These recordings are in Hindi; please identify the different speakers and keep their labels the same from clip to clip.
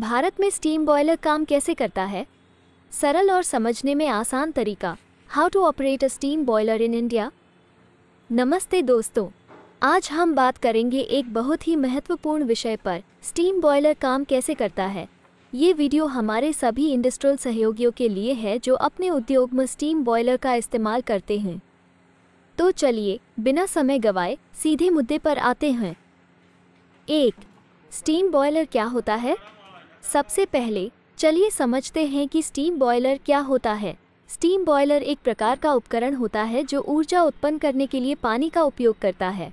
Speaker 1: भारत में स्टीम बॉयलर काम कैसे करता है सरल और समझने में आसान तरीका how to operate a steam boiler in India नमस्ते दोस्तों आज हम बात करेंगे एक बहुत ही महत्वपूर्ण विषय पर स्टीम बॉयलर काम कैसे करता है ये वीडियो हमारे सभी इंडस्ट्रियल सहयोगियों के लिए है जो अपने उद्योग में स्टीम बॉयलर का इस्तेमाल करते हैं तो चलिए बिना समय गवाए सीधे मुद्दे पर आते हैं एक स्टीम बॉयलर क्या होता है सबसे पहले चलिए समझते हैं कि स्टीम बॉयलर क्या होता है स्टीम बॉयलर एक प्रकार का उपकरण होता है जो ऊर्जा उत्पन्न करने के लिए पानी का उपयोग करता है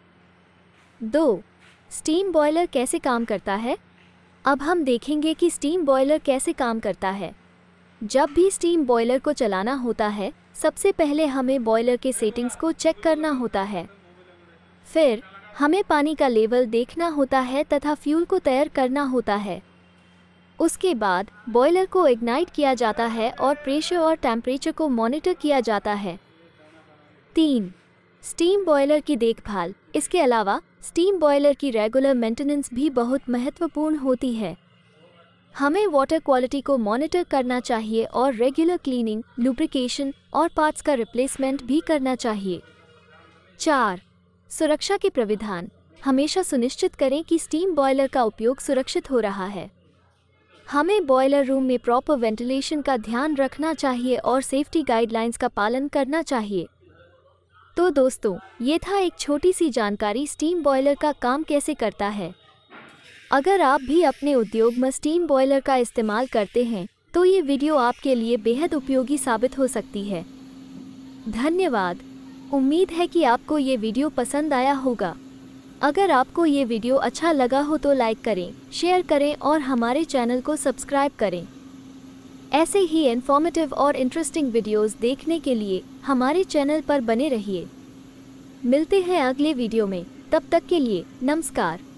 Speaker 1: दो स्टीम बॉयलर कैसे काम करता है अब हम देखेंगे कि स्टीम बॉयलर कैसे काम करता है जब भी स्टीम बॉयलर को चलाना होता है सबसे पहले हमें बॉयलर के सेटिंग्स को चेक करना होता है फिर हमें पानी का लेवल देखना होता है तथा फ्यूल को तैयार करना होता है उसके बाद बॉयलर को इग्नाइट किया जाता है और प्रेशर और टेम्परेचर को मॉनिटर किया जाता है तीन स्टीम बॉयलर की देखभाल इसके अलावा स्टीम बॉयलर की रेगुलर मेंटेनेंस भी बहुत महत्वपूर्ण होती है हमें वाटर क्वालिटी को मॉनिटर करना चाहिए और रेगुलर क्लीनिंग लुब्रिकेशन और पार्ट्स का रिप्लेसमेंट भी करना चाहिए चार सुरक्षा के प्रविधान हमेशा सुनिश्चित करें कि स्टीम बॉयलर का उपयोग सुरक्षित हो रहा है हमें बॉयलर रूम में प्रॉपर वेंटिलेशन का ध्यान रखना चाहिए और सेफ्टी गाइडलाइंस का पालन करना चाहिए तो दोस्तों ये था एक छोटी सी जानकारी स्टीम बॉयलर का काम कैसे करता है अगर आप भी अपने उद्योग में स्टीम बॉयलर का इस्तेमाल करते हैं तो ये वीडियो आपके लिए बेहद उपयोगी साबित हो सकती है धन्यवाद उम्मीद है कि आपको ये वीडियो पसंद आया होगा अगर आपको ये वीडियो अच्छा लगा हो तो लाइक करें शेयर करें और हमारे चैनल को सब्सक्राइब करें ऐसे ही इन्फॉर्मेटिव और इंटरेस्टिंग वीडियोस देखने के लिए हमारे चैनल पर बने रहिए मिलते हैं अगले वीडियो में तब तक के लिए नमस्कार